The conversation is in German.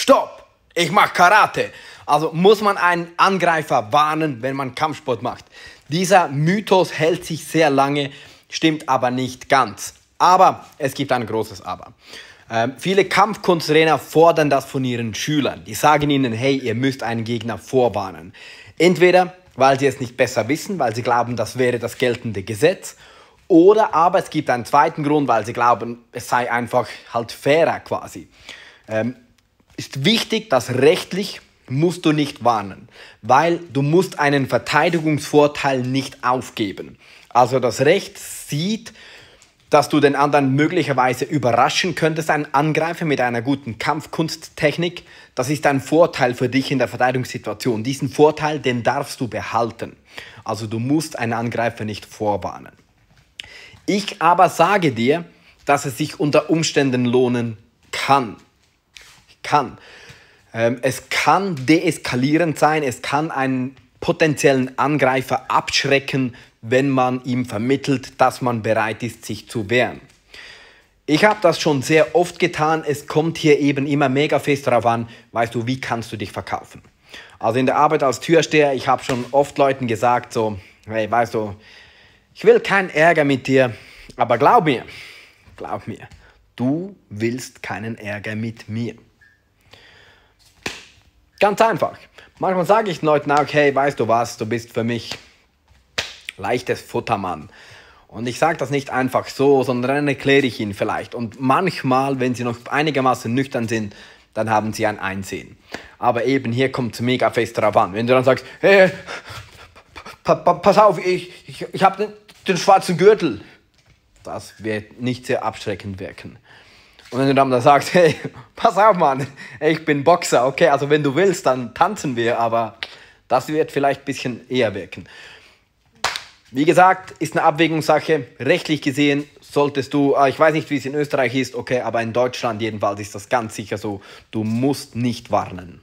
stopp, ich mache Karate. Also muss man einen Angreifer warnen, wenn man Kampfsport macht. Dieser Mythos hält sich sehr lange, stimmt aber nicht ganz. Aber es gibt ein großes Aber. Ähm, viele Kampfkunsttrainer fordern das von ihren Schülern. Die sagen ihnen, hey, ihr müsst einen Gegner vorwarnen. Entweder, weil sie es nicht besser wissen, weil sie glauben, das wäre das geltende Gesetz, oder aber es gibt einen zweiten Grund, weil sie glauben, es sei einfach halt fairer quasi. Ähm, ist wichtig, dass rechtlich musst du nicht warnen, weil du musst einen Verteidigungsvorteil nicht aufgeben. Also das Recht sieht, dass du den anderen möglicherweise überraschen könntest, einen Angreifer mit einer guten Kampfkunsttechnik. Das ist ein Vorteil für dich in der Verteidigungssituation. Diesen Vorteil, den darfst du behalten. Also du musst einen Angreifer nicht vorwarnen. Ich aber sage dir, dass es sich unter Umständen lohnen kann kann. Ähm, es kann deeskalierend sein, es kann einen potenziellen Angreifer abschrecken, wenn man ihm vermittelt, dass man bereit ist, sich zu wehren. Ich habe das schon sehr oft getan. Es kommt hier eben immer mega fest darauf an, weißt du, wie kannst du dich verkaufen. Also in der Arbeit als Türsteher, ich habe schon oft Leuten gesagt, so, hey, weißt du, ich will keinen Ärger mit dir, aber glaub mir, glaub mir, du willst keinen Ärger mit mir. Ganz einfach. Manchmal sage ich den Leuten auch, hey, weißt du was, du bist für mich leichtes Futtermann. Und ich sage das nicht einfach so, sondern dann erkläre ich ihnen vielleicht. Und manchmal, wenn sie noch einigermaßen nüchtern sind, dann haben sie ein Einsehen. Aber eben hier kommt es mega fest drauf an. Wenn du dann sagst, hey, pass auf, ich, ich, ich habe den, den schwarzen Gürtel, das wird nicht sehr abschreckend wirken. Und wenn du dann da sagst, hey, pass auf, Mann, ich bin Boxer, okay, also wenn du willst, dann tanzen wir, aber das wird vielleicht ein bisschen eher wirken. Wie gesagt, ist eine Abwägungssache. Rechtlich gesehen solltest du, äh, ich weiß nicht, wie es in Österreich ist, okay, aber in Deutschland jedenfalls ist das ganz sicher so, du musst nicht warnen.